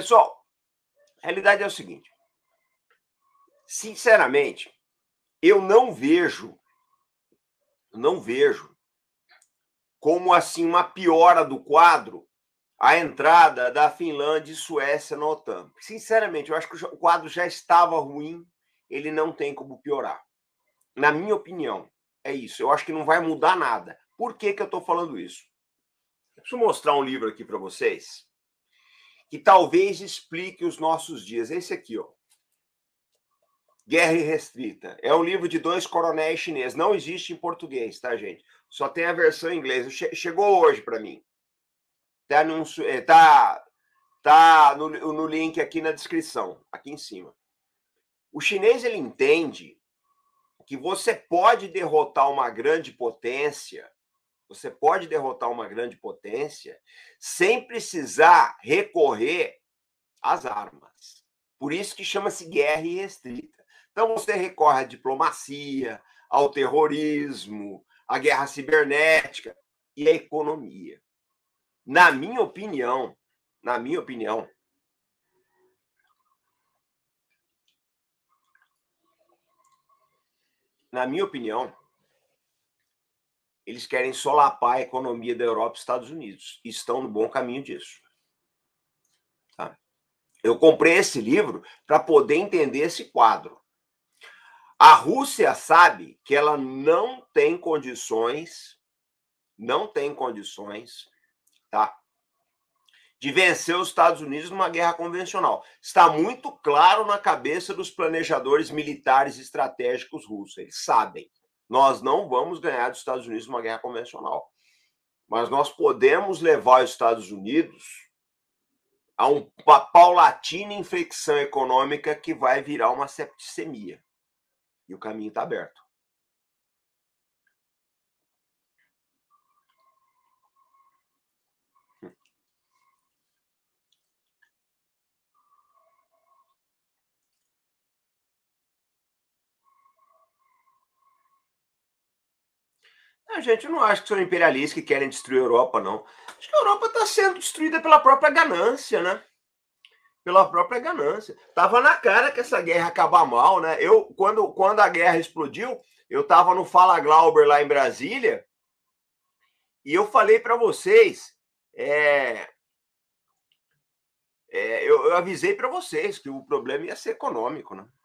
Pessoal, a realidade é o seguinte. Sinceramente, eu não vejo, não vejo como assim uma piora do quadro a entrada da Finlândia e Suécia na OTAN. Sinceramente, eu acho que o quadro já estava ruim, ele não tem como piorar. Na minha opinião, é isso. Eu acho que não vai mudar nada. Por que, que eu estou falando isso? Deixa eu mostrar um livro aqui para vocês que talvez explique os nossos dias. Esse aqui, ó. Guerra Irrestrita. É um livro de dois coronéis chineses. Não existe em português, tá, gente? Só tem a versão em inglês. Che chegou hoje para mim. Tá, eh, tá, tá no, no link aqui na descrição, aqui em cima. O chinês ele entende que você pode derrotar uma grande potência você pode derrotar uma grande potência sem precisar recorrer às armas. Por isso que chama-se guerra irrestrita. Então você recorre à diplomacia, ao terrorismo, à guerra cibernética e à economia. Na minha opinião, na minha opinião, na minha opinião, eles querem solapar a economia da Europa e Estados Unidos. E estão no bom caminho disso. Tá? Eu comprei esse livro para poder entender esse quadro. A Rússia sabe que ela não tem condições, não tem condições, tá? De vencer os Estados Unidos numa guerra convencional. Está muito claro na cabeça dos planejadores militares estratégicos russos, eles sabem. Nós não vamos ganhar dos Estados Unidos uma guerra convencional. Mas nós podemos levar os Estados Unidos a uma paulatina infecção econômica que vai virar uma septicemia. E o caminho está aberto. gente eu não acho que são imperialistas que querem destruir a Europa, não. Acho que a Europa está sendo destruída pela própria ganância, né? Pela própria ganância. Tava na cara que essa guerra acabar mal, né? Eu, quando, quando a guerra explodiu, eu tava no Fala Glauber lá em Brasília e eu falei para vocês, é, é, eu, eu avisei para vocês que o problema ia ser econômico, né?